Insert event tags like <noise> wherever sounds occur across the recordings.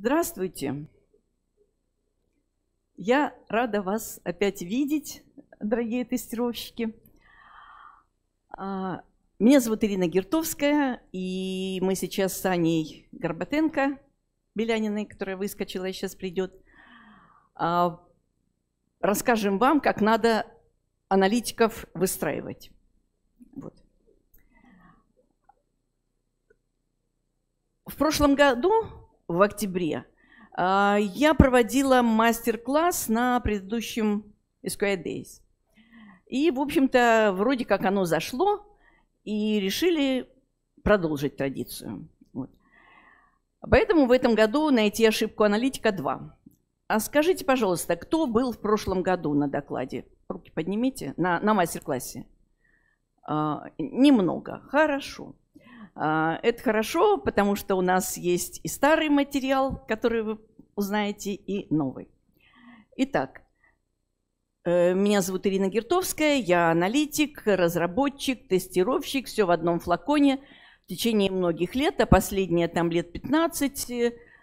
Здравствуйте! Я рада вас опять видеть, дорогие тестировщики. А, меня зовут Ирина Гертовская, и мы сейчас с Аней Горбатенко, Беляниной, которая выскочила и сейчас придет, а, расскажем вам, как надо аналитиков выстраивать. Вот. В прошлом году в октябре. А, я проводила мастер-класс на предыдущем SQL Days. И, в общем-то, вроде как оно зашло, и решили продолжить традицию. Вот. Поэтому в этом году найти ошибку аналитика 2. А скажите, пожалуйста, кто был в прошлом году на докладе? Руки поднимите, на, на мастер-классе. А, немного. Хорошо. А, это хорошо, потому что у нас есть и старый материал, который вы узнаете, и новый. Итак, э, меня зовут Ирина Гертовская, я аналитик, разработчик, тестировщик, все в одном флаконе в течение многих лет, а последние там лет 15,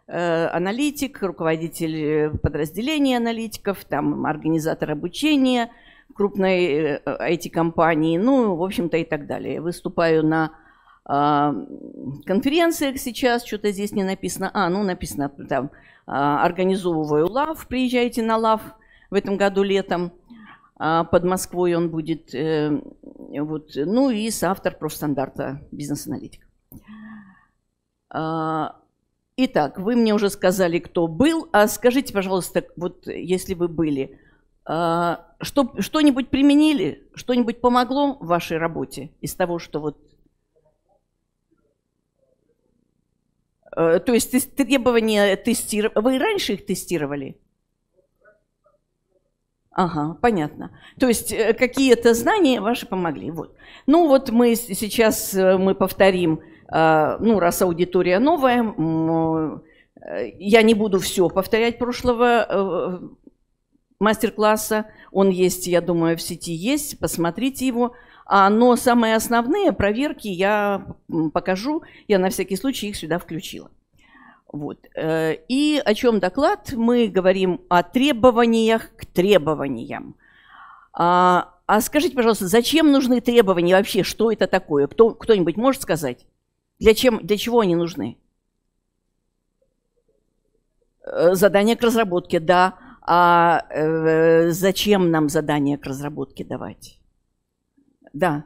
э, аналитик, руководитель подразделения аналитиков, там организатор обучения крупной IT-компании, э, ну, в общем-то, и так далее. Выступаю на а, конференциях сейчас, что-то здесь не написано. А, ну написано там, а, организовываю лав, приезжайте на лав в этом году летом. А, под Москвой он будет, э, вот, ну и соавтор профстандарта «Бизнес-аналитик». Итак, вы мне уже сказали, кто был, а скажите, пожалуйста, вот если вы были, что, что-нибудь применили, что-нибудь помогло в вашей работе из того, что вот Э, то есть требования тестирования... Вы раньше их тестировали? Ага, понятно. То есть э, какие-то знания ваши помогли. Вот. Ну вот мы сейчас э, мы повторим, ну раз аудитория новая, я не буду все повторять прошлого мастер-класса. Он есть, я думаю, в сети есть. Посмотрите его. А, но самые основные проверки я покажу, я на всякий случай их сюда включила. Вот. Э, и о чем доклад? Мы говорим о требованиях к требованиям. А, а скажите, пожалуйста, зачем нужны требования вообще? Что это такое? Кто, кто-нибудь может сказать? Для, чем, для чего они нужны? Э, задание к разработке, да. А э, зачем нам задание к разработке давать? да.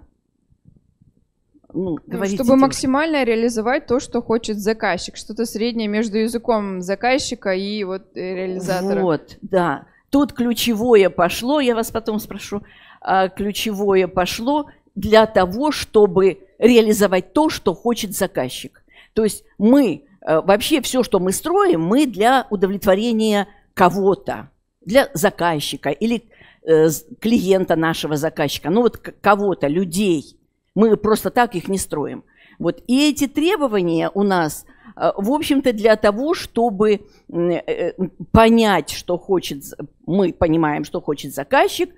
Ну, ну, чтобы девушке. максимально реализовать то, что хочет заказчик, что-то среднее между языком заказчика и вот э, реализатором. Вот, да. Тут ключевое пошло, я вас потом спрошу, а, ключевое пошло для того, чтобы реализовать то, что хочет заказчик. То есть мы э, вообще все, что мы строим, мы для удовлетворения кого-то, для заказчика или Э, клиента нашего заказчика, ну вот кого-то, людей. Мы просто так их не строим. Вот. И эти требования у нас, э, в общем-то, для того, чтобы э, понять, что хочет, мы понимаем, что хочет заказчик,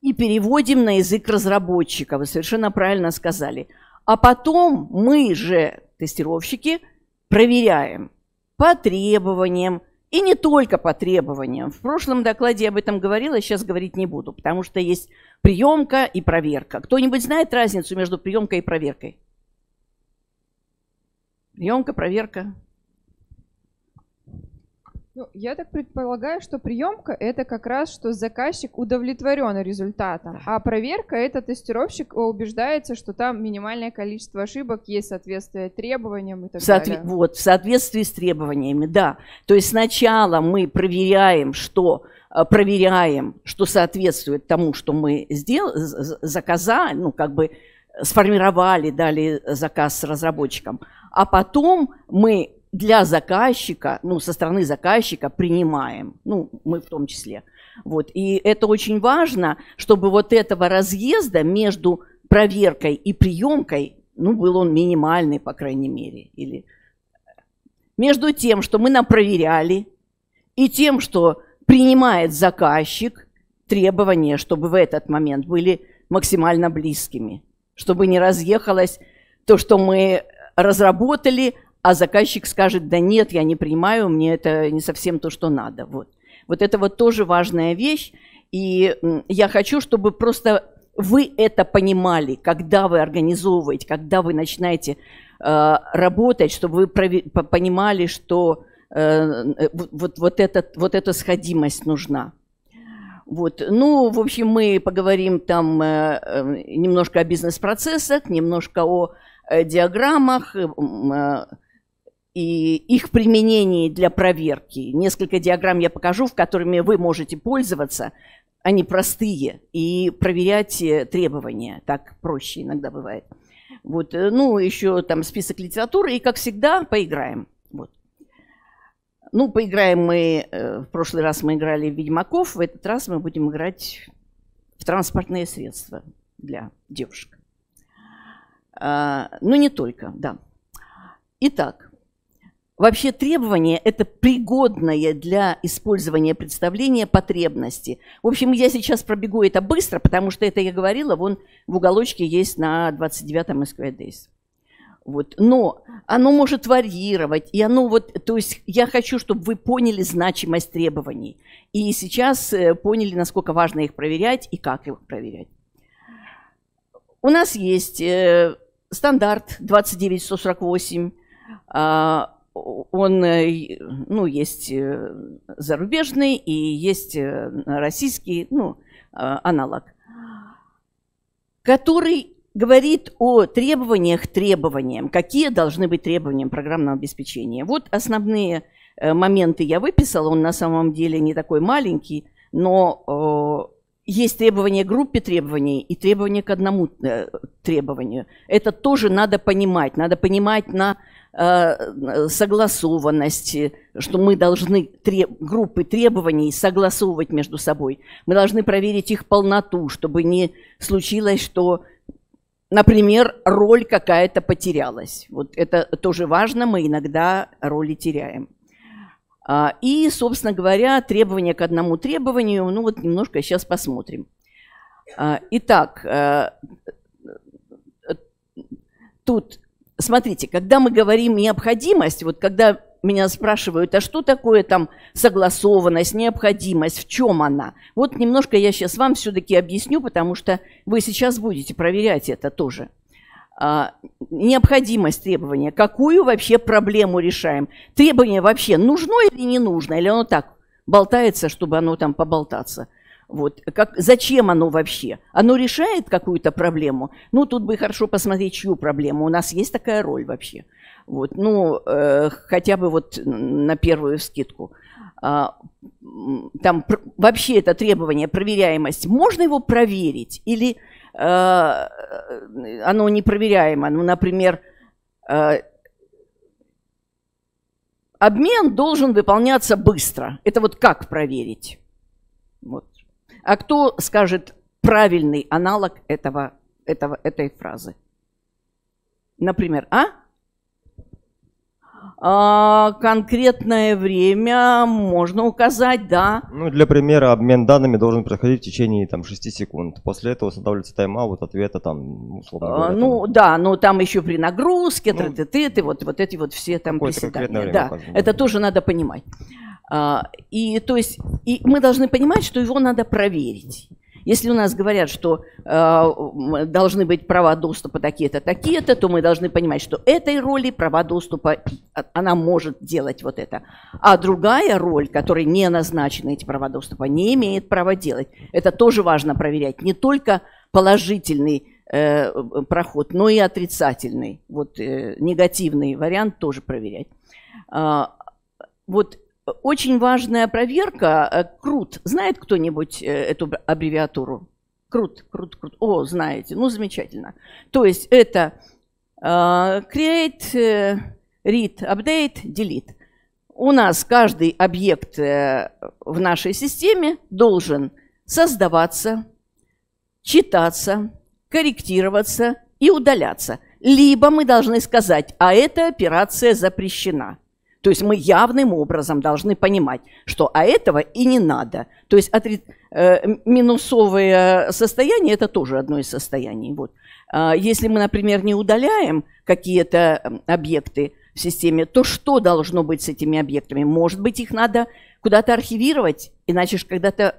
и переводим на язык разработчика. Вы совершенно правильно сказали. А потом мы же, тестировщики, проверяем по требованиям, и не только по требованиям. В прошлом докладе я об этом говорила, сейчас говорить не буду, потому что есть приемка и проверка. Кто-нибудь знает разницу между приемкой и проверкой? Приемка, проверка. Ну, я так предполагаю, что приемка это как раз, что заказчик удовлетворен результатом, а проверка это тестировщик э, убеждается, что там минимальное количество ошибок есть соответствие требованиям и так Соотве- далее. Вот, в соответствии с требованиями, да. То есть сначала мы проверяем, что э, проверяем, что соответствует тому, что мы сдел- заказали, ну, как бы сформировали, дали заказ разработчикам, а потом мы для заказчика, ну, со стороны заказчика принимаем, ну, мы в том числе. Вот. И это очень важно, чтобы вот этого разъезда между проверкой и приемкой, ну, был он минимальный, по крайней мере. Или... Между тем, что мы нам проверяли, и тем, что принимает заказчик, требования, чтобы в этот момент были максимально близкими, чтобы не разъехалось то, что мы разработали – а заказчик скажет, да нет, я не принимаю, мне это не совсем то, что надо. Вот, вот это вот тоже важная вещь, и я хочу, чтобы просто вы это понимали, когда вы организовываете, когда вы начинаете э, работать, чтобы вы понимали, что э, э вот, вот, этот, вот эта сходимость нужна. Вот. Ну, в общем, мы поговорим там э, э, немножко о бизнес-процессах, немножко о диаграммах, и их применение для проверки. Несколько диаграмм я покажу, в которыми вы можете пользоваться. Они простые, и проверять э, требования так проще иногда бывает. Вот, э, ну, еще там список литературы, и, как всегда, поиграем. Вот. Ну, поиграем мы, э, в прошлый раз мы играли в Ведьмаков, в этот раз мы будем играть в транспортные средства для девушек. А, ну, не только, да. Итак, Вообще требование – это пригодное для использования представления потребности. В общем, я сейчас пробегу это быстро, потому что это я говорила, вон в уголочке есть на 29-м SQDS. Вот. Но оно может варьировать, и оно вот, то есть я хочу, чтобы вы поняли значимость требований, и сейчас э, поняли, насколько важно их проверять и как их проверять. У нас есть э, стандарт 29148, он, э, ну, есть э, зарубежный и есть э, российский, ну, а, аналог, который говорит о требованиях требованиям, какие должны быть требования программного обеспечения. Вот основные моменты я выписала, он на самом деле не такой маленький, но есть требования к группе требований и требования к одному требованию. Это тоже надо понимать. Надо понимать на Э, согласованности, что мы должны треб... группы требований согласовывать между собой. Мы должны проверить их полноту, чтобы не случилось, что, например, роль какая-то потерялась. Вот это тоже важно, мы иногда роли теряем. А, и, собственно говоря, требования к одному требованию, ну вот немножко сейчас посмотрим. А, итак, э, тут смотрите, когда мы говорим необходимость, вот когда меня спрашивают, а что такое там согласованность, необходимость, в чем она? Вот немножко я сейчас вам все-таки объясню, потому что вы сейчас будете проверять это тоже. А, необходимость требования, какую вообще проблему решаем? Требование вообще нужно или не нужно, или оно так болтается, чтобы оно там поболтаться? Вот. Как, зачем оно вообще? Оно решает какую-то проблему? Ну, тут бы хорошо посмотреть, чью проблему. У нас есть такая роль вообще. Вот. Ну, э, хотя бы вот на первую скидку. А, там вообще это требование, проверяемость, можно его проверить? Или э, э, оно непроверяемо? Ну, например, э, обмен должен выполняться быстро. Это вот как проверить? Вот. А кто скажет правильный аналог этого, этого, этой фразы? Например, а? а? Конкретное время можно указать, да. Ну, для примера, обмен данными должен происходить в течение там, 6 секунд. После этого устанавливается тайм-аут ответа там, условно а, говоря, а, Ну, да, но там еще при нагрузке, ну, ты, ты, ты, вот, вот эти вот все там приседания. Да, указано, да, это тоже надо понимать. А, и, то есть, и мы должны понимать, что его надо проверить. Если у нас говорят, что а, должны быть права доступа такие-то, такие-то, то мы должны понимать, что этой роли права доступа, а, она может делать вот это. А другая роль, которой не назначены эти права доступа, не имеет права делать. Это тоже важно проверять. Не только положительный э, э, проход, но и отрицательный. Вот э, негативный вариант тоже проверять. Э, вот очень важная проверка. Э, крут. Знает кто-нибудь э, эту аббревиатуру? Крут, крут, крут. О, знаете. Ну, замечательно. То есть это э, create, read, update, delete. У нас каждый объект в нашей системе должен создаваться, читаться, корректироваться и удаляться. Либо мы должны сказать, а эта операция запрещена – то есть мы явным образом должны понимать, что а этого и не надо. То есть отри... э, минусовое состояние – это тоже одно из состояний. Вот. А если мы, например, не удаляем какие-то объекты в системе, то что должно быть с этими объектами? Может быть, их надо куда-то архивировать, иначе же когда-то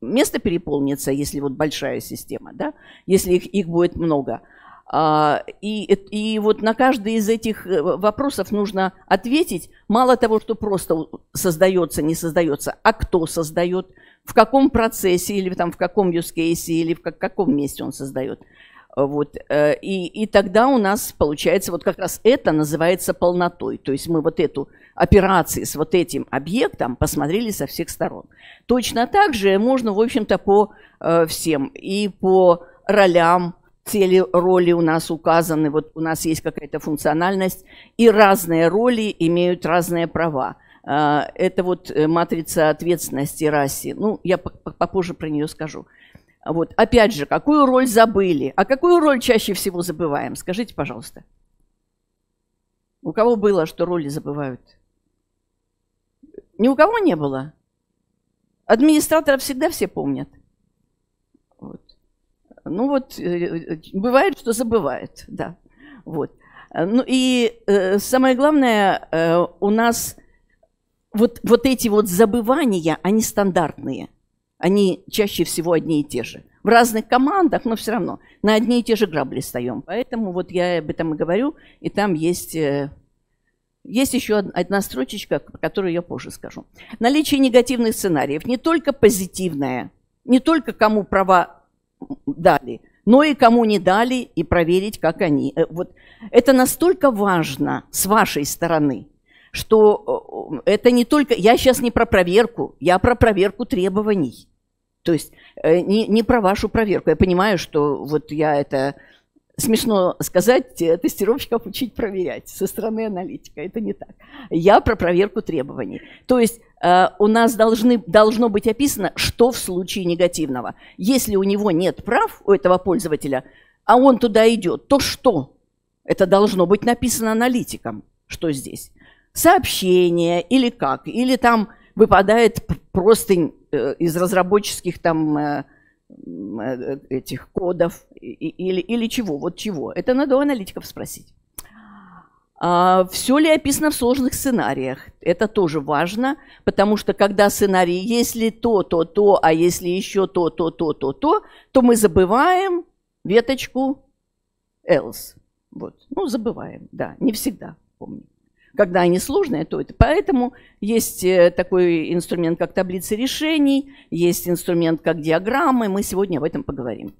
место переполнится, если вот большая система, да? если их, их будет много – а, и, и вот на каждый из этих э, вопросов нужно ответить. Мало того, что просто создается, не создается, а кто создает, в каком процессе или там, в каком use case, или в каком месте он создает. Вот. Э, и, и тогда у нас получается, вот как раз это называется полнотой. То есть мы вот эту операцию с вот этим объектом посмотрели со всех сторон. Точно так же можно, в общем-то, по э, всем. И по ролям теле роли у нас указаны, вот у нас есть какая-то функциональность, и разные роли имеют разные права. А, это вот э, матрица ответственности раси. Ну, я попозже про нее скажу. Вот, опять же, какую роль забыли? А какую роль чаще всего забываем? Скажите, пожалуйста. У кого было, что роли забывают? Ни у кого не было. Администраторов всегда все помнят. Ну вот, э, э, бывает, что забывает, да. Вот. Ну и э, самое главное, у нас вот, вот эти вот забывания, они стандартные. Они чаще всего одни и те же. В разных командах, но все равно на одни и те же грабли встаем. Поэтому вот я об этом и говорю. И там есть, есть еще одна строчечка, которую я позже скажу. Наличие негативных сценариев. Не только позитивное, не только кому права дали, но и кому не дали, и проверить, как они. Э, вот это настолько важно с вашей стороны, что э, это не только... Я сейчас не про проверку, я про проверку требований. То есть э, не, не про вашу проверку. Я понимаю, что вот я это смешно сказать, э, тестировщиков учить проверять со стороны аналитика. Это не так. Я про проверку требований. То есть э, у нас должны, должно быть описано, что в случае негативного. Если у него нет прав, у этого пользователя, а он туда идет, то что? Это должно быть написано аналитиком, что здесь. Сообщение или как, или там выпадает простынь э, из разработческих там... Э, Э, э, этих кодов или, или чего, вот чего. Это надо у аналитиков спросить. А, все ли описано в сложных сценариях? Это тоже важно, потому что когда сценарий «если то, то, то, а если еще то, то, то, то, то», то мы забываем веточку else. Вот. Ну, забываем, да, не всегда помню когда они сложные, то это. Поэтому есть э, такой инструмент, как таблицы решений, есть инструмент, как диаграммы. Мы сегодня об этом поговорим.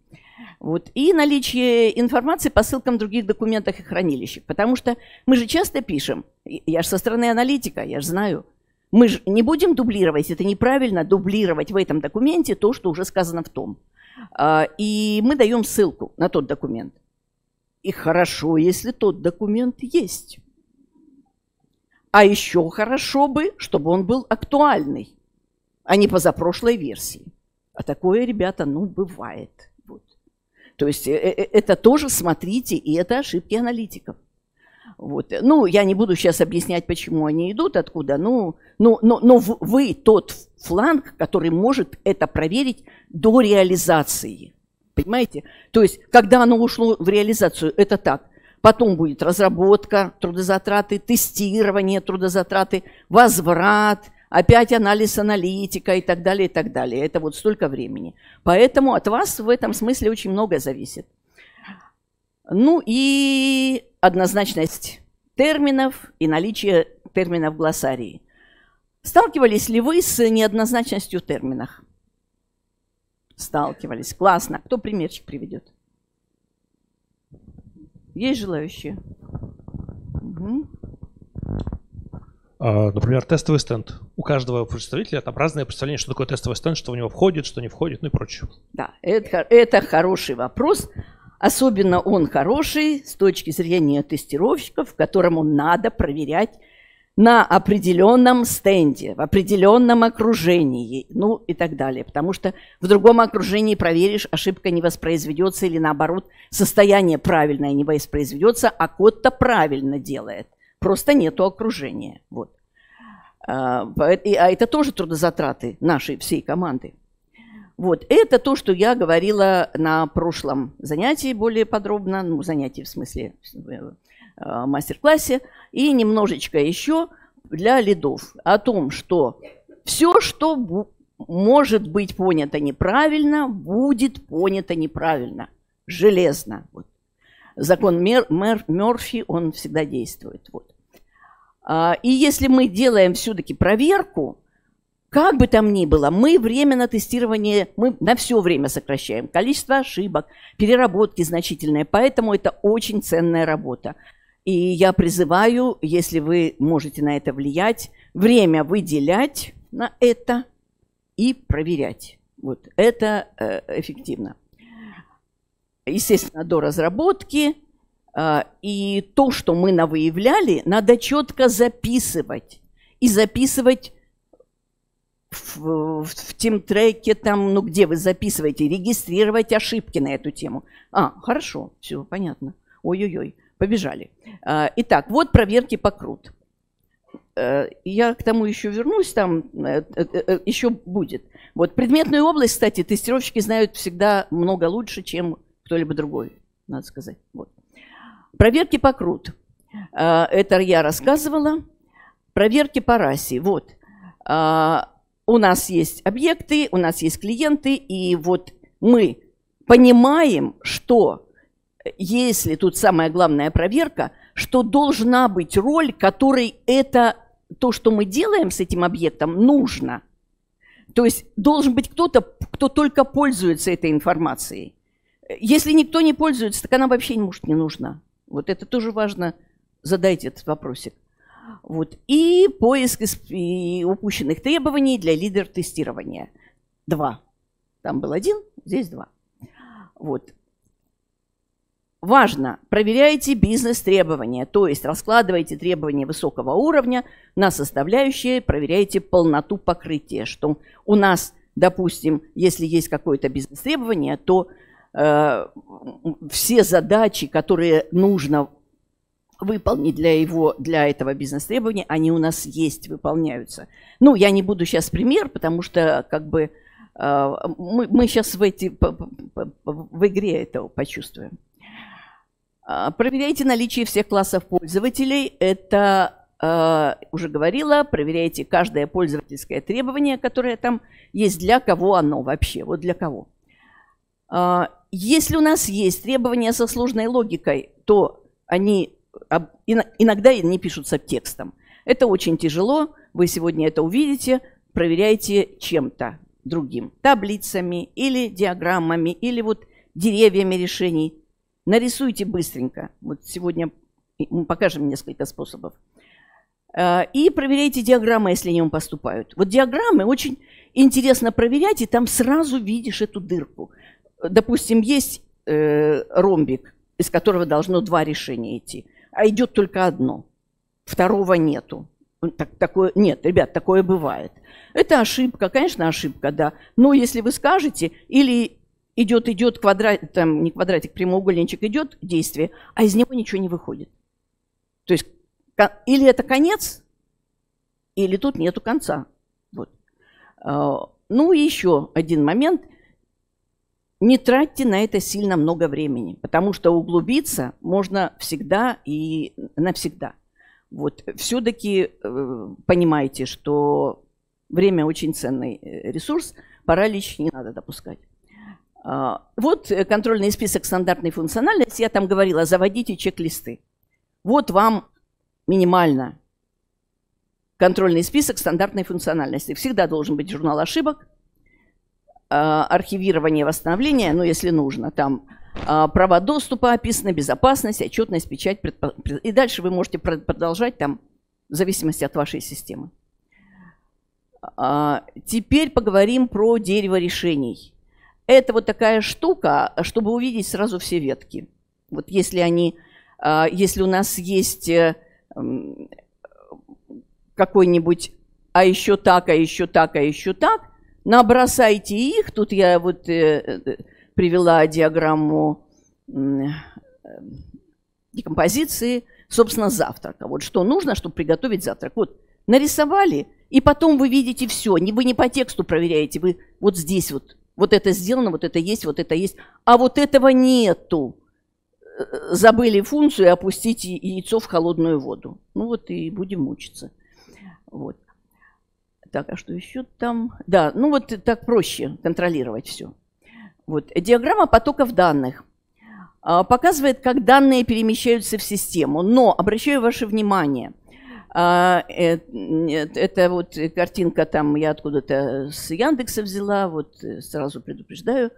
Вот. И наличие информации по ссылкам в других документах и хранилищах. Потому что мы же часто пишем, я же со стороны аналитика, я же знаю, мы же не будем дублировать, это неправильно, дублировать в этом документе то, что уже сказано в том. А, и мы даем ссылку на тот документ. И хорошо, если тот документ есть. А еще хорошо бы, чтобы он был актуальный, а не позапрошлой версии. А такое, ребята, ну, бывает. Вот. То есть э, э, это тоже смотрите, и это ошибки аналитиков. Вот. Ну, я не буду сейчас объяснять, почему они идут, откуда. Ну, ну но, но, но вы тот фланг, который может это проверить до реализации. Понимаете? То есть, когда оно ушло в реализацию, это так. Потом будет разработка трудозатраты, тестирование трудозатраты, возврат, опять анализ аналитика и так далее, и так далее. Это вот столько времени. Поэтому от вас в этом смысле очень многое зависит. Ну и однозначность терминов и наличие терминов в глоссарии. Сталкивались ли вы с неоднозначностью терминов? Сталкивались. Классно. Кто примерчик приведет? Есть желающие? Угу. Например, тестовый стенд. У каждого представителя там разное представление, что такое тестовый стенд, что в него входит, что не входит, ну и прочее. Да, это, это хороший вопрос. Особенно он хороший с точки зрения тестировщиков, которому надо проверять на определенном стенде, в определенном окружении, ну и так далее. Потому что в другом окружении проверишь, ошибка не воспроизведется или наоборот, состояние правильное не воспроизведется, а код-то правильно делает. Просто нету окружения. Вот. А, а это тоже трудозатраты нашей всей команды. Вот, это то, что я говорила на прошлом занятии более подробно, ну, занятии в смысле э, Э, мастер-классе и немножечко еще для лидов о том, что все, что может быть понято неправильно, будет понято неправильно, железно. Вот. Закон Мер, Мер, Мерфи, он всегда действует. Вот. А, и если мы делаем все-таки проверку, как бы там ни было, мы время на тестирование, мы на все время сокращаем количество ошибок, переработки значительные, поэтому это очень ценная работа. И я призываю, если вы можете на это влиять, время выделять на это и проверять. Вот это э, эффективно. Естественно, до разработки. Э, и то, что мы навыявляли, надо четко записывать. И записывать в, в, в тимтреке, там, ну где вы записываете, регистрировать ошибки на эту тему. А, хорошо, все понятно. Ой-ой-ой побежали. А, итак, вот проверки по крут. Э, я к тому еще вернусь, там э, э, еще будет. Вот предметную область, кстати, тестировщики знают всегда много лучше, чем кто-либо другой, надо сказать. Вот. Проверки по крут. А, это я рассказывала. Проверки по расе. Вот. А, у нас есть объекты, у нас есть клиенты, и вот мы понимаем, что если тут самая главная проверка, что должна быть роль, которой это то, что мы делаем с этим объектом, нужно. То есть должен быть кто-то, кто только пользуется этой информацией. Если никто не пользуется, так она вообще, может, не нужна. Вот это тоже важно, задайте этот вопросик. Вот. И поиск и упущенных требований для лидер-тестирования. Два. Там был один, здесь два. Вот. Важно, проверяйте бизнес-требования, то есть раскладывайте требования высокого уровня на составляющие, проверяйте полноту покрытия, что у нас, допустим, если есть какое-то бизнес-требование, то э, все задачи, которые нужно выполнить для, его, для этого бизнес-требования, они у нас есть, выполняются. Ну, я не буду сейчас пример, потому что как бы э, мы, мы сейчас в, эти, в игре этого почувствуем. А, проверяйте наличие всех классов пользователей. Это а, уже говорила, проверяйте каждое пользовательское требование, которое там есть, для кого оно вообще, вот для кого. А, если у нас есть требования со сложной логикой, то они иногда не пишутся текстом. Это очень тяжело, вы сегодня это увидите, проверяйте чем-то другим, таблицами или диаграммами, или вот деревьями решений. Нарисуйте быстренько. Вот сегодня мы покажем несколько способов. Э, и проверяйте диаграммы, если они вам поступают. Вот диаграммы очень интересно проверять, и там сразу видишь эту дырку. Допустим, есть э, ромбик, из которого должно два решения идти, а идет только одно. Второго нету. Так, такое, нет, ребят, такое бывает. Это ошибка, конечно, ошибка, да. Но если вы скажете, или идет, идет квадрат, там не квадратик, прямоугольничек идет действие, а из него ничего не выходит. То есть или это конец, или тут нету конца. Вот. А, ну и еще один момент. Не тратьте на это сильно много времени, потому что углубиться можно всегда и навсегда. Вот. Все-таки э, понимаете, что время очень ценный э, ресурс, паралич не надо допускать. А, вот э, контрольный список стандартной функциональности. Я там говорила, заводите чек-листы. Вот вам минимально контрольный список стандартной функциональности. Всегда должен быть журнал ошибок, а, архивирование, восстановление, ну, если нужно, там а, права доступа описаны, безопасность, отчетность, печать. Предпо... И дальше вы можете продолжать там в зависимости от вашей системы. Теперь поговорим про дерево решений. Это вот такая штука, чтобы увидеть сразу все ветки. Вот если они, а, если у нас есть э, какой-нибудь, а еще так, а еще так, а еще так, набросайте их. Тут я вот э, э, привела диаграмму декомпозиции, собственно, завтрака. Вот что нужно, чтобы приготовить завтрак. Вот нарисовали, и потом вы видите все. Вы не по тексту проверяете, вы вот здесь вот вот это сделано, вот это есть, вот это есть. А вот этого нету. Э, забыли функцию опустить яйцо в холодную воду. Ну вот и будем мучиться. Вот. Так, а что еще там? Да, ну вот так проще контролировать все. Вот. Диаграмма потоков данных а, показывает, как данные перемещаются в систему. Но обращаю ваше внимание, а, э, э, это вот картинка там я откуда-то с Яндекса взяла, вот э, сразу предупреждаю.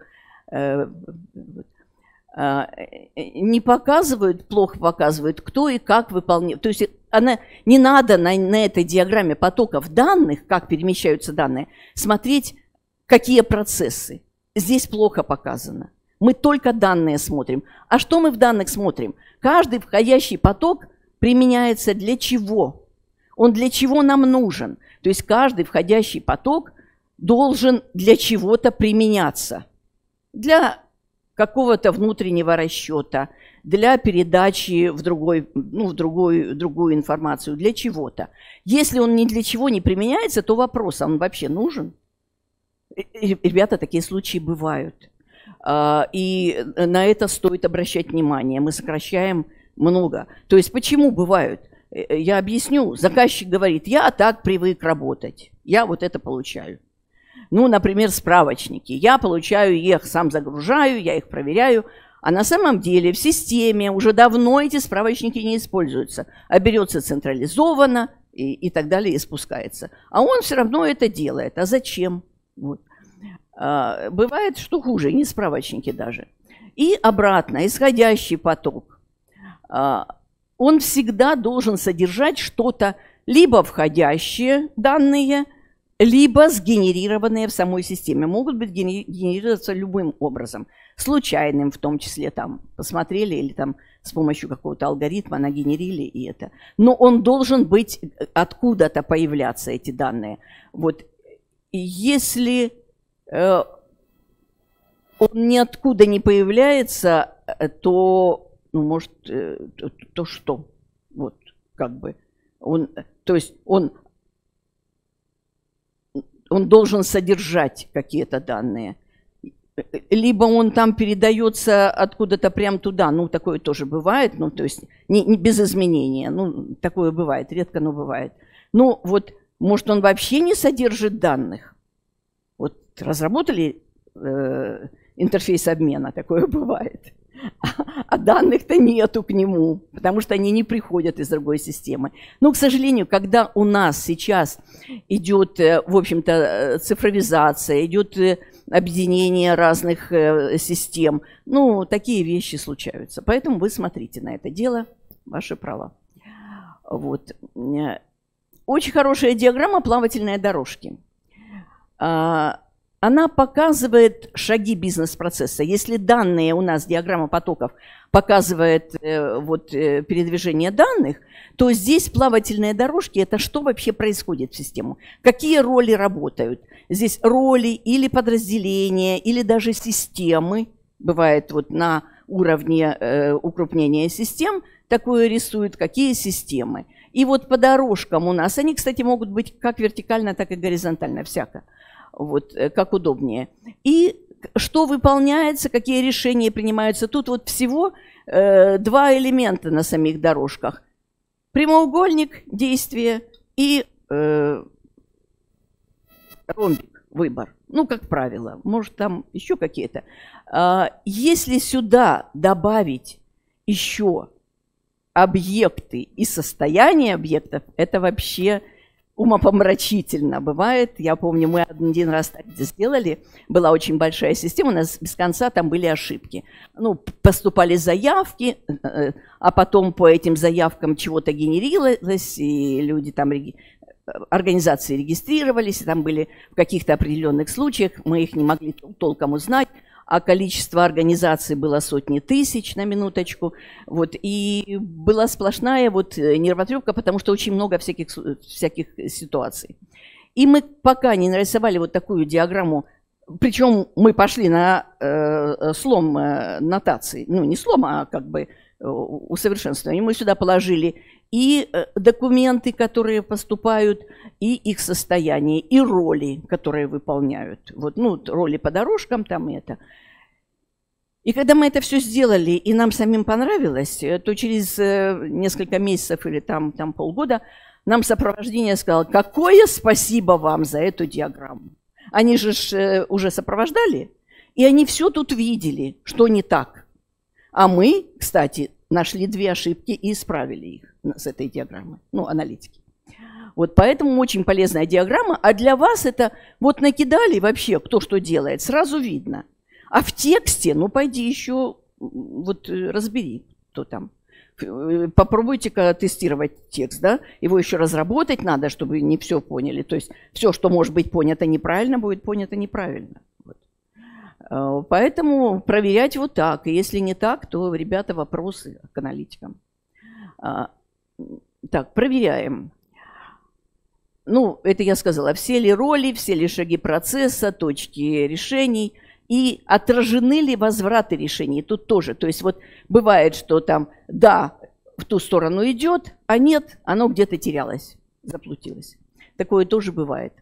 Э, а, не показывают, плохо показывают, кто и как выполняет. То есть она, не надо на, на этой диаграмме потоков данных, как перемещаются данные, смотреть, какие процессы. Здесь плохо показано. Мы только данные смотрим. А что мы в данных смотрим? Каждый входящий поток применяется для чего? Он для чего нам нужен? То есть каждый входящий поток должен для чего-то применяться. Для какого-то внутреннего расчета, для передачи в, другой, ну, в другую, другую информацию, для чего-то. Если он ни для чего не применяется, то вопрос, а он вообще нужен? Э, э, ребята, такие случаи бывают. А, и на это стоит обращать внимание. Мы сокращаем много. То есть почему бывают? Э, я объясню, заказчик говорит, я так привык работать, я вот это получаю. Ну, например, справочники. Я получаю их, сам загружаю, я их проверяю, а на самом деле в системе уже давно эти справочники не используются, а берется централизованно и, и так далее, и спускается. А он все равно это делает. А зачем? Вот. А, бывает, что хуже, не справочники даже. И обратно, исходящий поток. А, он всегда должен содержать что-то либо входящие данные, либо сгенерированные в самой системе. Могут быть генерироваться любым образом, случайным в том числе, там посмотрели или там с помощью какого-то алгоритма нагенерили и это. Но он должен быть э, откуда-то появляться эти данные. Вот если э, он ниоткуда не появляется, э, то ну, может, э, то, то что? Вот, как бы. Он, то есть он, он должен содержать какие-то данные. Либо он там передается откуда-то прям туда, ну, такое тоже бывает, ну, то есть не, не без изменения, ну, такое бывает, редко, но бывает. Ну, вот, может, он вообще не содержит данных? Вот разработали э, интерфейс обмена, такое <laughs> бывает. <laughs> а данных-то нету к нему, потому что они не приходят из другой системы. Но, к сожалению, когда у нас сейчас идет, э, в общем-то, э, цифровизация, идет э, объединение разных систем, ну, такие вещи случаются. Поэтому вы смотрите на это дело, ваши права. Вот. Очень хорошая диаграмма плавательной дорожки. А, она показывает шаги бизнес-процесса. Если данные у нас, диаграмма потоков, показывает э, вот, э, передвижение данных, то здесь плавательные дорожки – это что вообще происходит в систему. Какие роли работают? Здесь роли или подразделения, или даже системы. Бывает вот на уровне э, укрупнения систем такое рисуют, какие системы. И вот по дорожкам у нас, они, кстати, могут быть как вертикально, так и горизонтально, всяко вот э, как удобнее. И что выполняется, какие решения принимаются. Тут вот всего э, два элемента на самих дорожках. Прямоугольник – действия и э, ромбик – выбор. Ну, как правило. Может, там еще какие-то. А, если сюда добавить еще объекты и состояние объектов, это вообще умопомрачительно бывает. Я помню, мы один раз так сделали, была очень большая система, у нас без конца там были ошибки. Ну, поступали заявки, э, а потом по этим заявкам чего-то генерилось, и люди там организации регистрировались, и там были в каких-то определенных случаях, мы их не могли толком узнать, а количество организаций было сотни тысяч на минуточку. Вот, и была сплошная вот э, нервотрепка, потому что очень много всяких, всяких ситуаций. И мы пока не нарисовали вот такую диаграмму, причем мы пошли на э, э слом э, нотации, ну не слом, а как бы э, Э, усовершенствования. Мы сюда положили и э, документы, которые поступают, и их состояние, и роли, которые выполняют. Вот, ну, роли по дорожкам там это. И когда мы это все сделали, и нам самим понравилось, э, то через несколько месяцев или там, там полгода нам сопровождение сказало, какое спасибо вам за эту диаграмму. Они же уже сопровождали, и они все тут видели, что не так. А мы, кстати, нашли две ошибки и исправили их с этой диаграммы, ну, аналитики. Вот поэтому очень полезная диаграмма. А для вас это вот накидали вообще, кто что делает, сразу видно. А в тексте, ну, пойди еще вот э, разбери, кто там. Э, попробуйте-ка тестировать текст, да? Его еще разработать надо, чтобы не все поняли. То есть все, что может быть понято неправильно, будет понято неправильно. Э, поэтому проверять вот так. если не так, то, ребята, вопросы к аналитикам. А, так, проверяем. Ну, это я сказала. Все ли роли, все ли шаги процесса, точки решений – и отражены ли возвраты решений. Тут тоже. То есть вот бывает, что там да, в ту сторону идет, а нет, оно где-то терялось, заплутилось. Такое тоже бывает.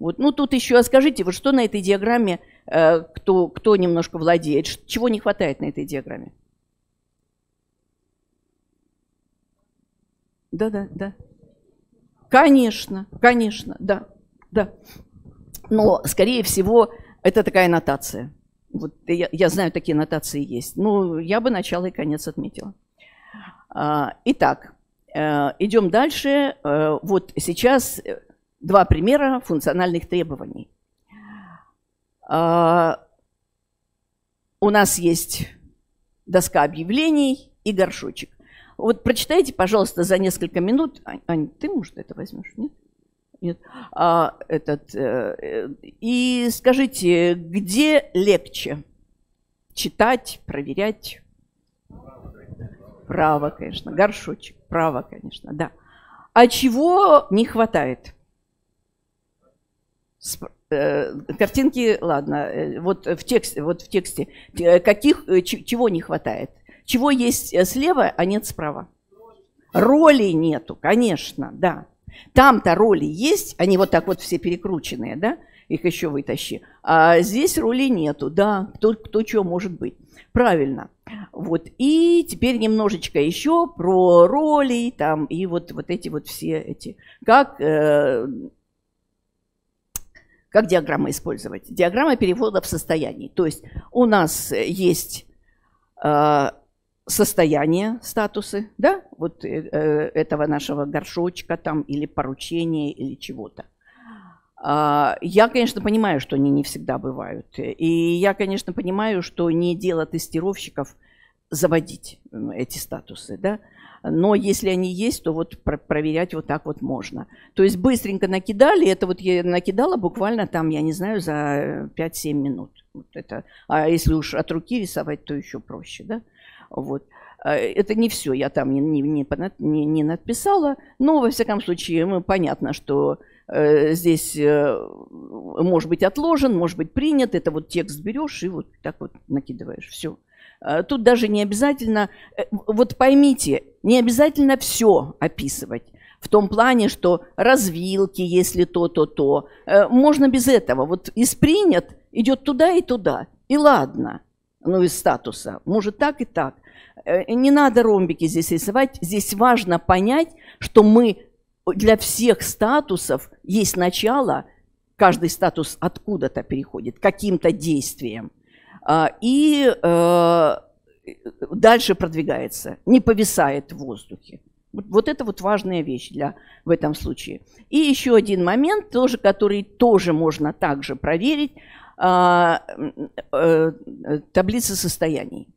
Вот. Ну, тут еще, а скажите, вот что на этой диаграмме Э, кто, кто немножко владеет. Чего не хватает на этой диаграмме? Да, да, да. Конечно, конечно, да, да. Но, скорее всего, это такая аннотация. Вот я, я знаю, такие аннотации есть. Ну, я бы начало и конец отметила. А, итак, э, идем дальше. Э, вот сейчас два примера функциональных требований. А, у нас есть доска объявлений и горшочек. Вот прочитайте, пожалуйста, за несколько минут. А, Аня, ты, может, это возьмешь? Нет? Нет. А, этот, э, э, и скажите, где легче читать, проверять? Право, конечно. Горшочек. Право, конечно, да. А чего не хватает? Э, картинки, ладно, э, вот в, тексте, вот в тексте, э, каких, чего не хватает? Чего есть слева, а нет справа? Роли нету, конечно, да. Там-то роли есть, они вот так вот все перекрученные, да, их еще вытащи. А здесь роли нету, да, кто, кто чего может быть. Правильно. Вот, и теперь немножечко еще про роли там и вот, вот эти вот все эти, как э, как диаграмма использовать? Диаграмма перевода в состоянии. То есть у нас э, есть э, состояние, статусы, да, вот э, э этого нашего горшочка там или поручения или чего-то. А, я, конечно, понимаю, что они не всегда бывают. И я, конечно, понимаю, что не дело тестировщиков заводить эти статусы. Да? но если они есть, то вот проверять вот так вот можно. То есть быстренько накидали, это вот я накидала буквально там, я не знаю, за 5-7 минут. Вот это, а если уж от руки рисовать, то еще проще, да? Вот. А, это не все, я там не, не, не, не, не надписала, но, во всяком случае, понятно, что э, здесь э, может быть отложен, может быть принят. Это вот текст берешь и вот так вот накидываешь. Все. Э, тут даже не обязательно, э, вот поймите, не обязательно все описывать в том плане, что развилки, если то, то, э, то. Можно без этого. Вот из принят идет туда и туда. И ладно, ну из статуса. Может так и так. Не надо ромбики здесь рисовать. Здесь важно понять, что мы для всех статусов есть начало, каждый статус откуда-то переходит, каким-то действием. А, и э, дальше продвигается, не повисает в воздухе. Вот, это вот важная вещь для, в этом случае. И еще один момент, тоже, который тоже можно также проверить, а, э, таблица состояний.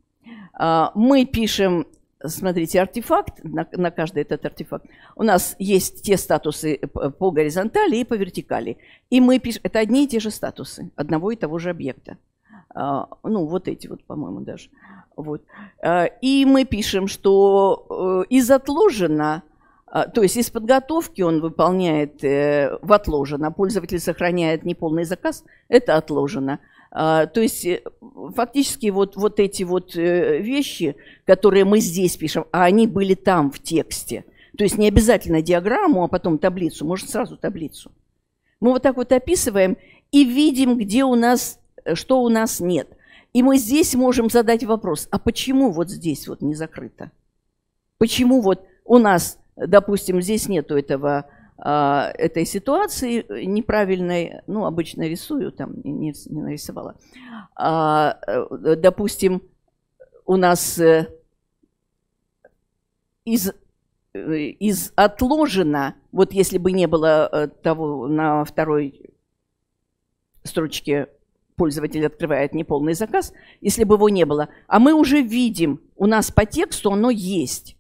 А, мы пишем, смотрите, артефакт, на, на каждый этот артефакт. У нас есть те статусы по горизонтали и по вертикали. И мы пишем, это одни и те же статусы одного и того же объекта. А, ну, вот эти вот, по-моему, даже. Вот. А, и мы пишем, что э, из отложено, а, то есть из подготовки он выполняет э, в отложено, пользователь сохраняет неполный заказ, это отложено. То есть э, фактически вот, вот эти вот вещи, которые мы здесь пишем, а они были там в тексте. То есть не обязательно диаграмму, а потом таблицу, может сразу таблицу. Мы вот так вот описываем и видим, где у нас что у нас нет. И мы здесь можем задать вопрос, а почему вот здесь вот не закрыто? Почему вот у нас, допустим, здесь нету этого, а, этой ситуации неправильной, ну, обычно рисую, там не, не нарисовала. А, э, допустим, у нас э, из, э, из отложено, вот если бы не было того на второй строчке пользователь открывает неполный заказ, если бы его не было. А мы уже видим, у нас по тексту оно есть.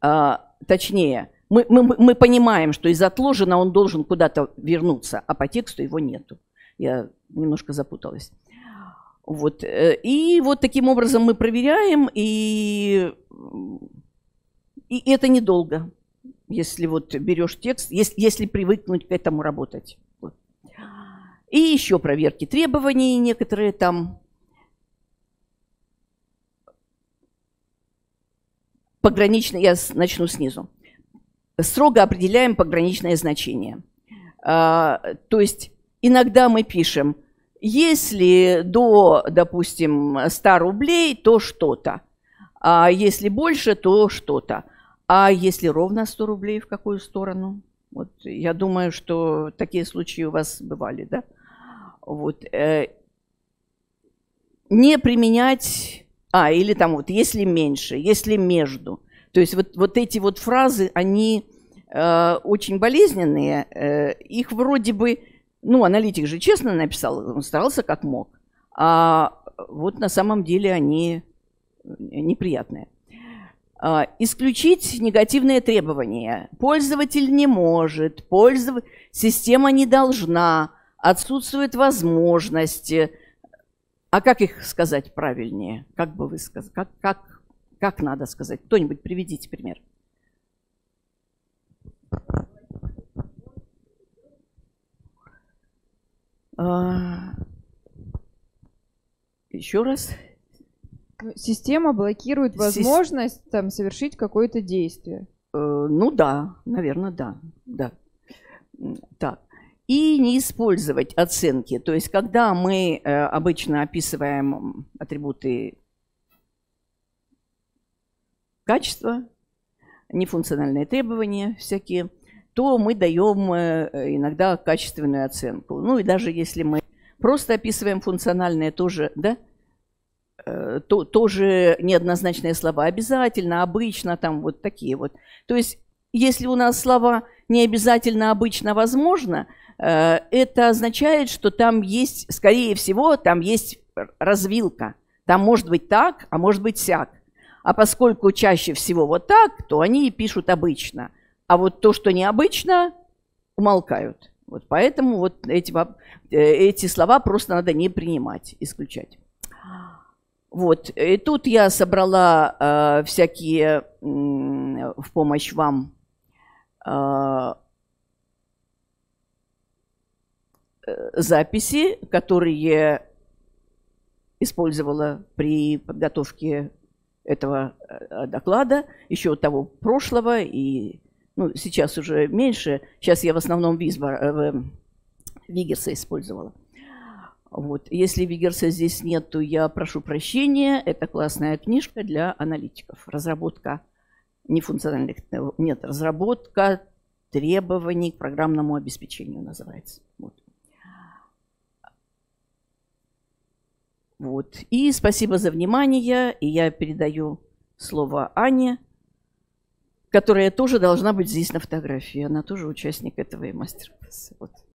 А, точнее, мы, мы, мы понимаем, что из отложено он должен куда-то вернуться, а по тексту его нету. Я немножко запуталась. Вот. Э, и вот таким образом мы проверяем, и, и это недолго, если вот берешь текст, если, если привыкнуть к этому работать. И еще проверки требований некоторые там. Пограничные, я начну снизу. Строго определяем пограничное значение. А, то есть иногда мы пишем, если до, допустим, 100 рублей, то что-то. А если больше, то что-то. А если ровно 100 рублей, в какую сторону? Вот я думаю, что такие случаи у вас бывали, да? Вот. Э, не применять... А, или там вот, если меньше, если между. То есть вот, вот эти вот фразы, они э, очень болезненные. Э, их вроде бы... Ну, аналитик же честно написал, он старался как мог. А вот на самом деле они э, неприятные. А, исключить негативные требования. Пользователь не может, пользов... система не должна отсутствуют возможности. А как их сказать правильнее? Как бы вы сказали? Как, как, как надо сказать? Кто-нибудь приведите пример. А, еще раз. Система блокирует возможность Сис... там совершить какое-то действие. Э, ну да, наверное, да, да. Так и не использовать оценки. То есть, когда мы э, обычно описываем атрибуты качества, нефункциональные требования всякие, то мы даем э, иногда качественную оценку. Ну и даже если мы просто описываем функциональные тоже, да, э, то, тоже неоднозначные слова. Обязательно, обычно, там вот такие вот. То есть, если у нас слова не обязательно, обычно, возможно, Э, это означает, что там есть, скорее всего, там есть развилка. Там может быть так, а может быть сяк. А поскольку чаще всего вот так, то они и пишут обычно. А вот то, что необычно, умолкают. Вот поэтому вот эти, э, эти слова просто надо не принимать, исключать. Вот. И тут я собрала э, всякие э, в помощь вам э, записи, которые использовала при подготовке этого э, доклада, еще того прошлого и ну, сейчас уже меньше. Сейчас я в основном Визбор, э, эм, Вигерса использовала. Вот. Если Вигерса здесь нет, то я прошу прощения. Это классная книжка для аналитиков. Разработка нефункциональных... Э, нет, разработка требований к программному обеспечению называется. Вот. Вот. И спасибо за внимание. И я передаю слово Ане, которая тоже должна быть здесь на фотографии. Она тоже участник этого и мастер-класса. Вот.